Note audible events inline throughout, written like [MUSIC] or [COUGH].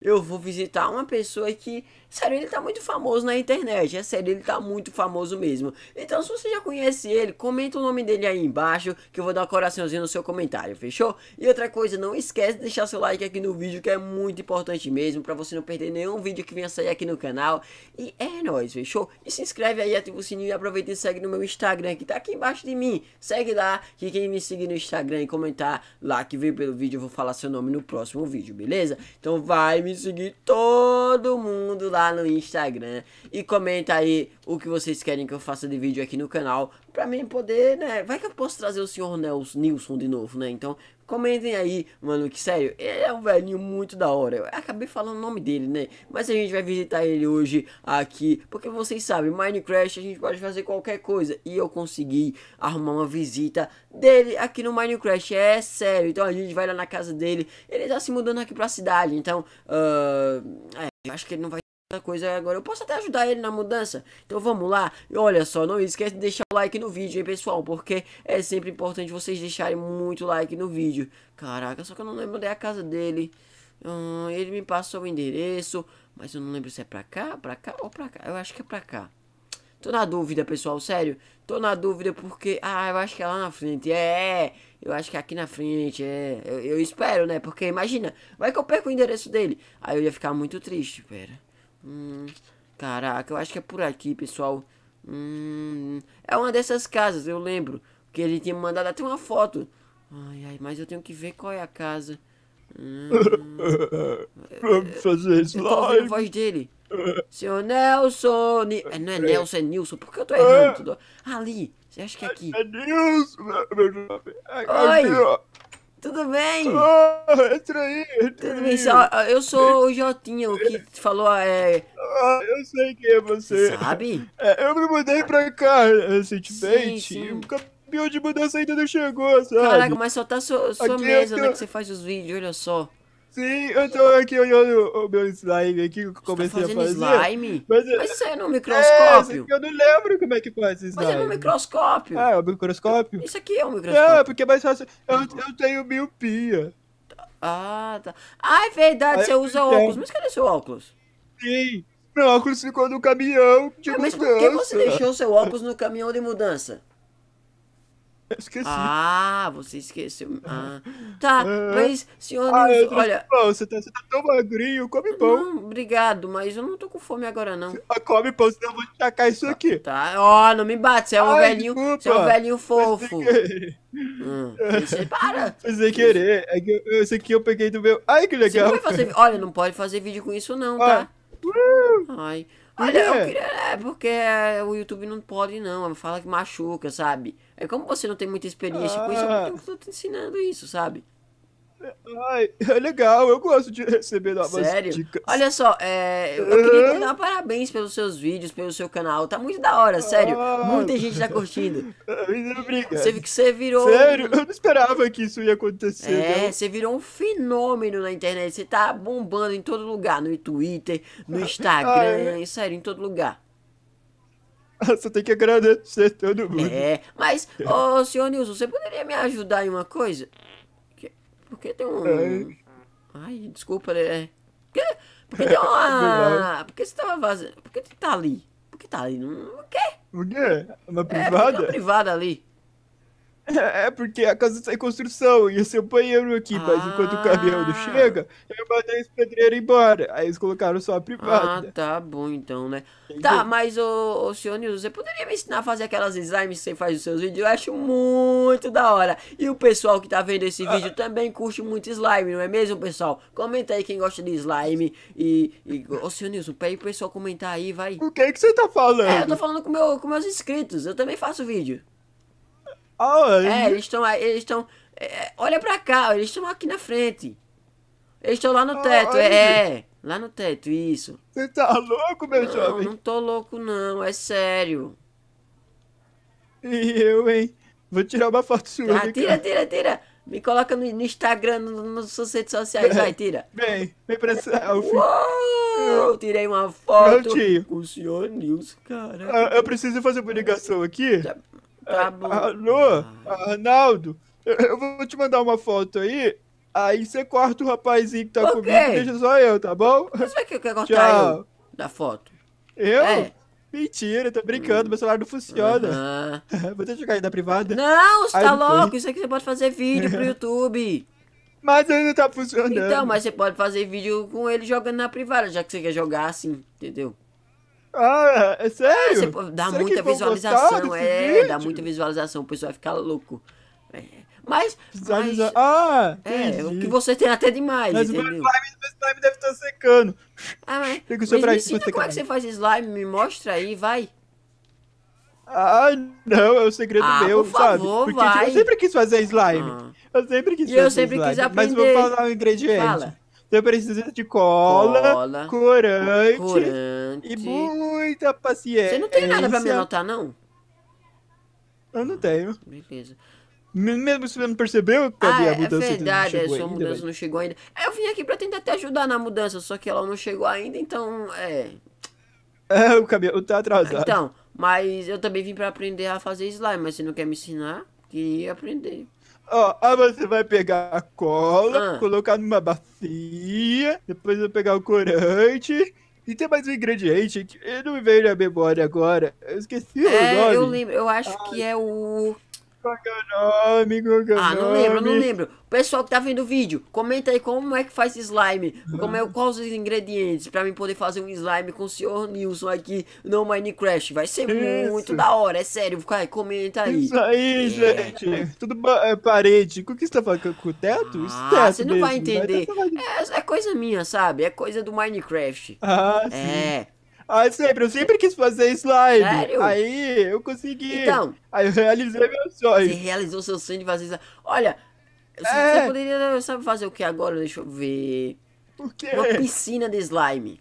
eu vou visitar uma pessoa que, sério, ele tá muito famoso na internet, é sério, ele tá muito famoso mesmo. Então, se você já conhece ele, comenta o nome dele aí embaixo, que eu vou dar um coraçãozinho no seu comentário, fechou? E outra coisa, não esquece de deixar seu like aqui no vídeo, que é muito importante mesmo, pra você não perder nenhum vídeo que venha sair aqui no canal. E é nóis, fechou? E se inscreve aí, ativa o sininho e aproveita e segue no meu Instagram, que tá aqui embaixo de mim. Segue lá, que quem me seguir no Instagram e comentar lá que veio pelo vídeo, eu vou falar seu nome no próximo vídeo, beleza? Então vai me seguir todo mundo lá no Instagram. E comenta aí o que vocês querem que eu faça de vídeo aqui no canal. Pra mim poder, né? Vai que eu posso trazer o senhor Nelson Nilson de novo, né? Então Comentem aí, mano, que sério, ele é um velhinho muito da hora. Eu acabei falando o nome dele, né? Mas a gente vai visitar ele hoje aqui, porque vocês sabem, Minecraft a gente pode fazer qualquer coisa. E eu consegui arrumar uma visita dele aqui no Minecraft, é sério. Então a gente vai lá na casa dele, ele tá se mudando aqui pra cidade, então, uh, é, eu acho que ele não vai coisa agora. Eu posso até ajudar ele na mudança. Então vamos lá. E olha só, não esquece de deixar o like no vídeo, hein, pessoal. Porque é sempre importante vocês deixarem muito like no vídeo. Caraca, só que eu não lembro onde é a casa dele. Hum, ele me passou o endereço. Mas eu não lembro se é pra cá, pra cá ou pra cá. Eu acho que é pra cá. Tô na dúvida, pessoal, sério. Tô na dúvida porque... Ah, eu acho que é lá na frente. É, é. eu acho que é aqui na frente. É, eu, eu espero, né? Porque imagina, vai que eu perco o endereço dele. Aí eu ia ficar muito triste, pera. Hum, caraca, eu acho que é por aqui, pessoal. Hum, é uma dessas casas, eu lembro. Que ele tinha mandado até uma foto. Ai, ai, mas eu tenho que ver qual é a casa. Hum, [LAUGHS] Vamos fazer isso lá. a voz dele. Seu Nelson. É, não é Nelson, é Nilson. Por que eu tô errando ah. tudo? Ali, você acha que é aqui? É, é Nilson, Oi. É aqui, ó. Tudo bem? Oh, entra aí. Entra Tudo bem, aí. eu sou o Jotinho que falou. É... Ah, eu sei quem é você. Sabe? É, eu me mudei pra cá é, recentemente. Sim, sim. O caminhão de mudança ainda não chegou, sabe? Caraca, mas só tá sua, sua mesa, é né? Que você faz os vídeos, olha só. Sim, eu tô aqui olhando o meu slime aqui que eu tá comecei tá a fazer. slime? Mas, é mas isso é no é, microscópio. É, eu não lembro como é que faz slime. Mas é no microscópio. Ah, é o microscópio? Isso aqui é um microscópio. É, porque é mais fácil. Eu, eu tenho miopia. Ah, tá. Ah, é verdade, Aí você usa óculos. Mas cadê seu óculos? Sim, meu óculos ficou no caminhão de mudança. É, mas por que você deixou seu óculos no caminhão de mudança? [LAUGHS] Esqueci. Ah, você esqueceu. Ah. Tá, é. mas, senhor Ah, Nilson, olha. não, você tá, você tá tão magrinho, come pão. Não, obrigado, mas eu não tô com fome agora, não. Ah, come pão, senão eu vou te tacar isso tá, aqui. Tá, ó, não me bate, você é um Ai, velhinho. Você é um velhinho fofo. sem querer. Hum, você para. sem querer. É que eu- esse aqui eu peguei do meu. Ai, que Você não legal. vai fazer. Olha, não pode fazer vídeo com isso, não, tá? Ah, uh, Ai. Olha, eu queria. É porque é, o YouTube não pode, não. Fala que machuca, sabe? É como você não tem muita experiência ah. com isso, eu ah. não tô te ensinando isso, sabe? Ai, é legal, eu gosto de receber novas Sério? dicas. Olha só, é, eu queria te dar parabéns pelos seus vídeos, pelo seu canal. Tá muito da hora, sério. Ah, Muita gente tá curtindo. [LAUGHS] Obrigado. Você, você virou. Sério, eu não esperava que isso ia acontecer. É, não. você virou um fenômeno na internet. Você tá bombando em todo lugar, no Twitter, no [LAUGHS] Instagram, ah, é. sério, em todo lugar. [LAUGHS] Você tem que agradecer todo mundo. É, mas, ô, oh, senhor Nilson, você poderia me ajudar em uma coisa? Porque tem um. Ai, desculpa, é. Porque, porque tem [LAUGHS] uma. É Por que você tava vazando? Por que tá ali? Por que tá ali? O quê? O quê? É uma é, privada? É, uma privada ali. [LAUGHS] É, porque a casa está em construção, ia ser o banheiro aqui, ah. mas enquanto o caminhão não ah. chega, eu mandei os pedreiros embora. Aí eles colocaram só a privada. Ah, tá bom então, né? Entendi. Tá, mas ô, ô senhor Nilson, você poderia me ensinar a fazer aquelas slimes que você faz nos seus vídeos? Eu acho muito da hora. E o pessoal que tá vendo esse ah. vídeo também curte muito slime, não é mesmo, pessoal? Comenta aí quem gosta de slime e... e... Ô senhor Nilson, pede pro pessoal comentar aí, vai. O que é que você tá falando? É, eu tô falando com, meu, com meus inscritos, eu também faço vídeo é, eles estão eles estão é, é, olha para cá, eles estão aqui na frente. Eles estão lá no ah, teto, é, lá no teto, isso. Você tá louco, meu não, jovem? Não tô louco não, é sério. E eu, hein? Vou tirar uma foto sua. Ah, tira, tira, tira. Me coloca no, Instagram, no, nos seus redes sociais, vai, tira. [LAUGHS] Vem, vem pra selfie. Uou, tirei uma foto Prontinho. com o senhor Nilson, cara. Eu, ah, eu preciso fazer uma ligação aqui. Já tá. Tá bom. Alô, Arnaldo, eu vou te mandar uma foto aí. Aí você corta o rapazinho que tá okay. comigo e deixa só eu, tá bom? Mas vai que eu quero cortar eu da foto. Eu? É. Mentira, tô brincando, hum. meu celular não funciona. Uhum. [LAUGHS] Vou ter que jogar aí na privada. Não, você tá louco? Isso aqui você pode fazer vídeo pro YouTube. [LAUGHS] Mas ele não tá funcionando. Então, mas você pode fazer vídeo com ele jogando na privada, já que você quer jogar assim, entendeu? Ah, é ah, sério? você, dá Será muita visualização, é, vídeo? dá muita visualização, o pessoal vai ficar louco. É. Mas, mas ah, entendi. é, o que você tem até demais, mas entendeu? Meu slime, meu slime deve estar secando. Ah, mas, tem que mas me ensina como é que você faz slime, me mostra aí, vai. Ah, não, é o segredo ah, meu, por sabe? Favor, Porque tipo, vai. eu sempre quis fazer slime. Ah. Eu sempre quis e fazer eu sempre slime, quis aprender. Mas vou falar um ingrediente. Fala. Você então precisa de cola, cola corante, corante, e muita paciência. Você não tem nada pra me anotar, não? Eu não tenho. Beleza. Mesmo se você não percebeu, que ah, a é mudança? É verdade, a sua mudança não chegou ainda. É, eu vim aqui pra tentar te ajudar na mudança, só que ela não chegou ainda, então é. [LAUGHS] É, o cabelo tá atrasado. Então, mas eu também vim pra aprender a fazer slime, mas você não quer me ensinar? Queria aprender. Ó, aí você vai pegar a cola, ah. colocar numa bacia, depois vai pegar o corante. E tem mais um ingrediente que eu não me vejo na memória agora. Eu esqueci é, o nome. Eu lembro, eu acho Ai. que é o ah, não lembro, não lembro. Pessoal que tá vendo o vídeo, comenta aí como é que faz slime. Como é, quais os ingredientes pra mim poder fazer um slime com o senhor Nilson aqui no Minecraft. Vai ser Isso. muito da hora, é sério. Cara, comenta aí. Isso aí, é. gente. Tudo é, parede. O que você tá falando? Com o teto? Ah, é teto você não mesmo. vai né? entender. Vai é, é, coisa minha, sabe? É coisa do Minecraft. Ah, é. sim. É. Aí ah, sempre, eu sempre quis fazer slime. Sério? Aí eu consegui. Então. Aí eu realizei meu sonho. Você realizou seu sonho de fazer slime. Olha, é. você poderia, né, sabe, fazer o que agora? Deixa eu ver. O quê? Uma piscina de slime.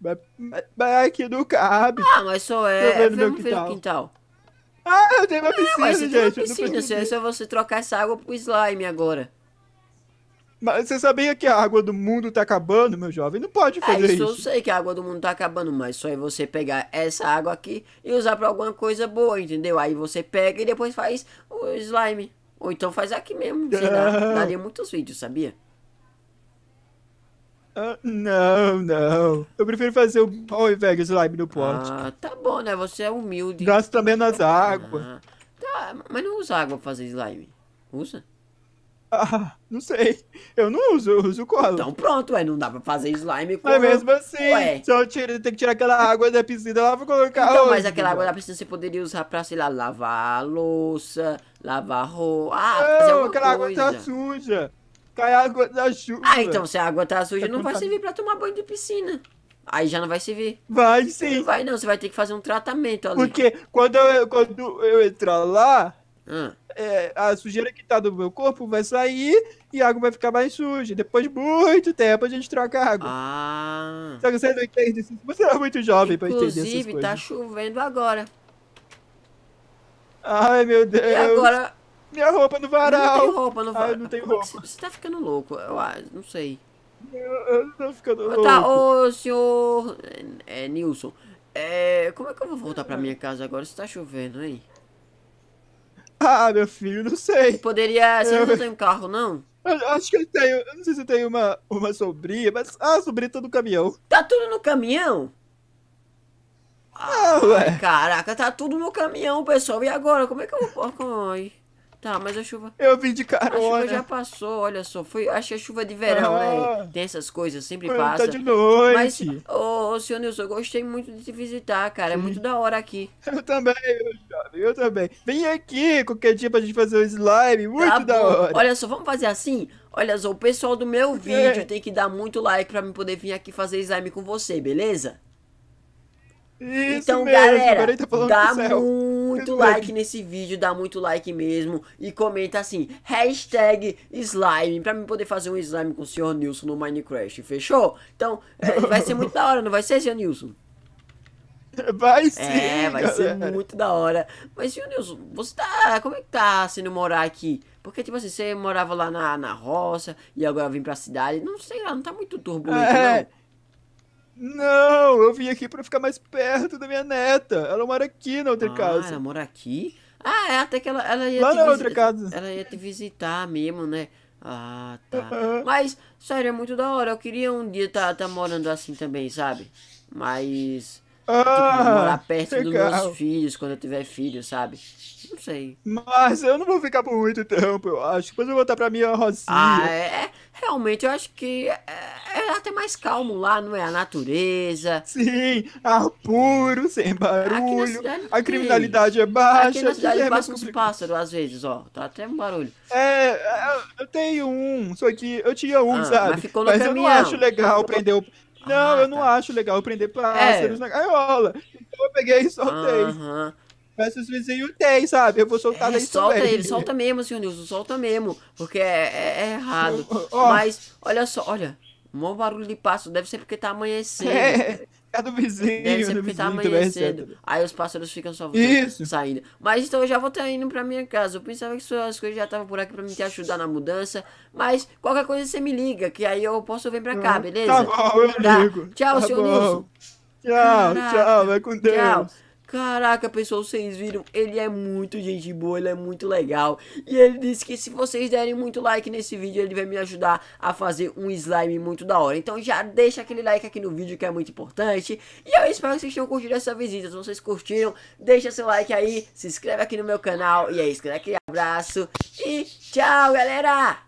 Mas, mas, mas aqui não cabe. Ah, mas só é. Vamos no quintal. quintal. Ah, eu tenho uma piscina, mas você gente. Tem uma piscina, isso é só você trocar essa água pro slime agora. Mas você sabia que a água do mundo tá acabando, meu jovem? Não pode ah, fazer é, isso. Eu sei que a água do mundo tá acabando, mas só é você pegar essa água aqui e usar para alguma coisa boa, entendeu? Aí você pega e depois faz o slime. Ou então faz aqui mesmo. Sei lá, [LAUGHS] daria muitos vídeos, sabia? Ah, não, não. Eu prefiro fazer o pão e velho slime no pote. Ah, tá bom, né? Você é humilde. Gasta menos água. Ah, tá, mas não usa água pra fazer slime. Usa? [LAUGHS] não sei. Eu não uso, eu uso cola. Então pronto, ué, não dá pra fazer slime com... Mas é mesmo assim, só se eu tem que tirar aquela água da piscina lá pra colocar... Então, mas aquela água da piscina você poderia usar pra, sei lá, lavar a louça, lavar roupa... Ah, não, aquela coisa. água tá suja. Cai água da chuva. Ah, então se a água tá suja, tá não vai servir pra tomar banho de piscina. Aí já não vai servir. Vai sim. Não vai não, você vai ter que fazer um tratamento ali. Porque quando eu, quando eu entrar lá, ah. É, a sujeira que tá do meu corpo vai sair e a água vai ficar mais suja. Depois de muito tempo a gente troca a água. Ah. Só que você não entende isso. Você é muito jovem para entender essas coisas. Inclusive, tá chovendo agora. Ai, meu Deus. E agora... Minha roupa no varal. Não tem roupa no varal. Ai, não tem é roupa. Você tá ficando louco. Eu não sei. Eu, eu tô ficando louco. Tá, ô senhor é, é Nilson. É, como é que eu vou voltar pra minha casa agora se tá chovendo, hein? Ah, meu filho, não sei. Poderia. Você eu... não tem um carro, não? Eu acho que eu tenho. Eu não sei se eu tenho uma, uma sobrinha, mas. Ah, a sobrinha tá no caminhão. Tá tudo no caminhão? Ah, ué. Ai, caraca, tá tudo no caminhão, pessoal. E agora? Como é que eu vou. Ai. É? Tá, mas a chuva. Eu vim de carona. A chuva já passou, olha só. Foi, acho que a chuva de verão, né? ah, né? Tem essas coisas, sempre tá passa. Tá de noite. Mas, ô, oh, senhor Nilson, eu gostei muito de te visitar, cara. É Sim. É muito da hora aqui. Eu também. Eu também. Vem aqui, qualquer dia pra gente fazer um slime. Tá muito tá da hora. Olha só, vamos fazer assim? Olha só, o pessoal do meu vídeo é. tem que dar muito like pra mim poder vir aqui fazer slime com você, beleza? Isso então, mesmo. galera, tá dá muito Isso like mesmo. nesse vídeo, dá muito like mesmo. E comenta assim, hashtag slime, pra mim poder fazer um slime com o senhor Nilson no Minecraft, fechou? Então, é, vai ser muito [LAUGHS] da hora, não vai ser, senhor Nilson? É, vai ser É, vai galera. ser muito da hora. Mas, meu Deus você tá. Como é que tá sendo morar aqui? Porque, tipo assim, você morava lá na, na roça e agora vim pra cidade. Não sei lá, não tá muito turbulento, é. não. Não, eu vim aqui para ficar mais perto da minha neta. Ela mora aqui na outra ah, casa. Ah, ela mora aqui? Ah, é até que ela, ela ia Lá te na outra casa. Ela ia te visitar mesmo, né? Ah, tá. Mas, sério, é muito da hora. Eu queria um dia tá, tá morando assim também, sabe? Mas tipo, ah, morar perto dos meus filhos quando eu tiver filho, sabe? Não sei. Mas eu não vou ficar por muito tempo, eu acho. Depois eu vou voltar pra minha rocinha. Ah, é, é. Realmente, eu acho que é, é, é até mais calmo lá, não é? A natureza. Sim, ar puro, sem barulho. Cidade, a criminalidade é baixa. Aqui na cidade é passa uns pássaros, às vezes, ó. Tá até um barulho. É, é, eu tenho um, só que eu tinha um, ah, sabe? Mas, mas eu não acho legal prender o... Ah, não, ah, eu não tá. acho legal prender pássaros é. na gaiola. Então eu peguei e soltei. Aham. Uhum. Mas os vizinhos têm, sabe? Eu vou soltar é, solta também. ele, solta mesmo, senhor Nilson, solta mesmo. Porque é, é, é errado. Oh. Mas, olha só, olha. Um barulho de passo, deve ser porque tá amanhecendo. É casa do vizinho. Deve ser né, porque tá amanhecendo. Aí os pássaros ficam só saindo. Mas então eu já vou estar indo pra minha casa. Eu pensava que as coisas já estavam por aqui pra me te ajudar na mudança. Mas qualquer coisa você me liga, que aí eu posso vir pra cá, ah, tá beleza? Tá bom, eu tá. ligo. Tchau, tá senhor Nilson. Tchau, Caraca. tchau, vai com Deus. Tchau. Caraca, pessoal, vocês viram? Ele é muito gente boa, ele é muito legal. E ele disse que se vocês derem muito like nesse vídeo, ele vai me ajudar a fazer um slime muito da hora. Então já deixa aquele like aqui no vídeo que é muito importante. E eu espero que vocês tenham curtido essa visita. Se vocês curtiram, deixa seu like aí, se inscreve aqui no meu canal. E é isso, aquele abraço e tchau, galera!